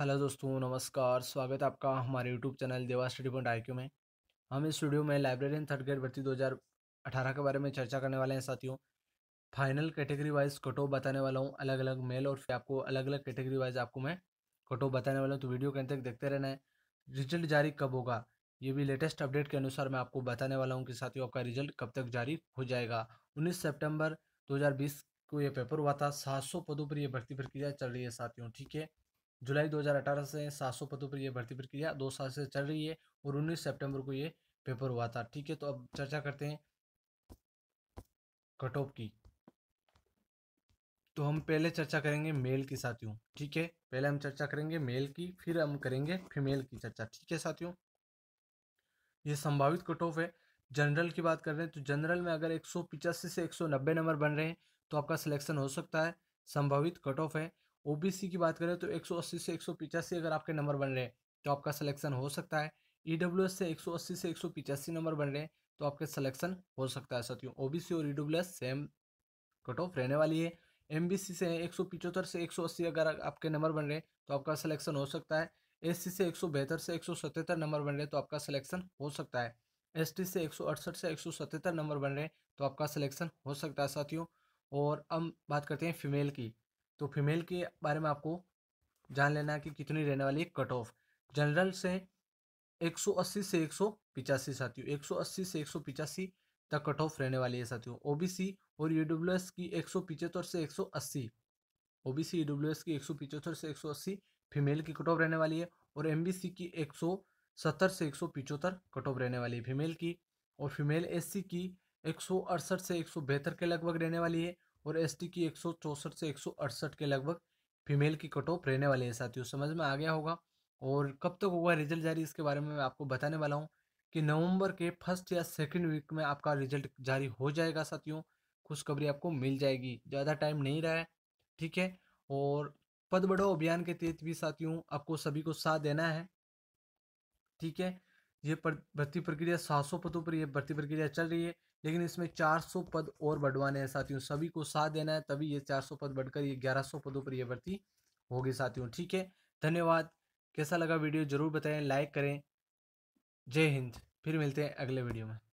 hello दोस्तों नमस्कार स्वागत है आपका हमारे YouTube channel Deva study point आई में हम इस स्टूडियो में लाइब्रेरियन थर्ड ग्रेड भर्ती 2018 के बारे में चर्चा करने वाले हैं साथियों फाइनल कैटेगरी वाइज कटो बताने वाला हूँ अलग अलग मेल और फिर आपको अलग अलग कैटेगरी वाइज आपको मैं कटो बताने वाला हूँ तो वीडियो कहीं तक देखते रहना है रिजल्ट जारी कब होगा ये भी लेटेस्ट अपडेट के अनुसार मैं आपको बताने वाला हूँ कि साथियों आपका रिजल्ट कब तक जारी हो जाएगा उन्नीस सेप्टेम्बर दो को ये पेपर हुआ था सात पदों पर यह भर्ती प्रक्रिया चल रही है साथियों ठीक है जुलाई 2018 से सौ पदों पर यह भर्ती प्रक्रिया दो साल से चल रही है और 19 सितंबर को ये पेपर हुआ था ठीक है तो अब चर्चा करते हैं कट ऑफ की तो हम पहले चर्चा करेंगे मेल की साथियों ठीक है पहले हम चर्चा करेंगे मेल की फिर हम करेंगे फीमेल की चर्चा ठीक है साथियों ये संभावित कट ऑफ है जनरल की बात कर रहे हैं तो जनरल में अगर एक से एक नंबर बन रहे हैं तो आपका सिलेक्शन हो सकता है संभावित कट ऑफ है ओ की बात करें तो 180 से एक अगर आपके नंबर बन रहे हैं तो आपका सलेक्शन हो सकता है ई से 180 से एक नंबर बन रहे हैं तो आपके सलेक्शन हो सकता है साथियों ओ और ई सेम कट ऑफ रहने वाली है एम से एक से एक अगर आपके नंबर बन रहे हैं तो आपका सलेक्शन हो सकता है एस से एक से एक नंबर बन रहे हैं तो आपका सिलेक्शन हो सकता है एस से एक से एक नंबर बन रहे हैं तो आपका सिलेक्शन हो सकता है साथियों और अब बात करते हैं फीमेल की तो फीमेल के बारे में आपको जान लेना है कि कितनी रहने वाली है कट ऑफ जनरल से 180 से एक साथियों 180 से एक तक कट ऑफ रहने वाली है साथियों ओबीसी और ई की एक से 180 ओबीसी ईडब्ल्यू की एक से 180 फीमेल की कट ऑफ रहने वाली है और एमबीसी की 170 से एक कट ऑफ रहने वाली है फीमेल की और फीमेल एससी की एक से एक के लगभग रहने वाली है और एस की एक से एक के लगभग फीमेल की कट ऑफ रहने वाले हैं साथियों समझ में आ गया होगा और कब तक तो होगा रिजल्ट जारी इसके बारे में मैं आपको बताने वाला हूँ कि नवंबर के फर्स्ट या सेकंड वीक में आपका रिजल्ट जारी हो जाएगा साथियों खुशखबरी आपको मिल जाएगी ज़्यादा टाइम नहीं रहा है ठीक है और पद बढ़ाओ अभियान के तहत भी साथियों आपको सभी को साथ देना है ठीक है ये भर्ती प्रक्रिया सात पदों पर यह भर्ती प्रक्रिया चल रही है लेकिन इसमें 400 पद और बढ़वाने हैं साथियों सभी को साथ देना है तभी ये 400 पद बढ़कर ये 1100 पदों पर ये भर्ती होगी साथियों ठीक है धन्यवाद कैसा लगा वीडियो जरूर बताएं लाइक करें जय हिंद फिर मिलते हैं अगले वीडियो में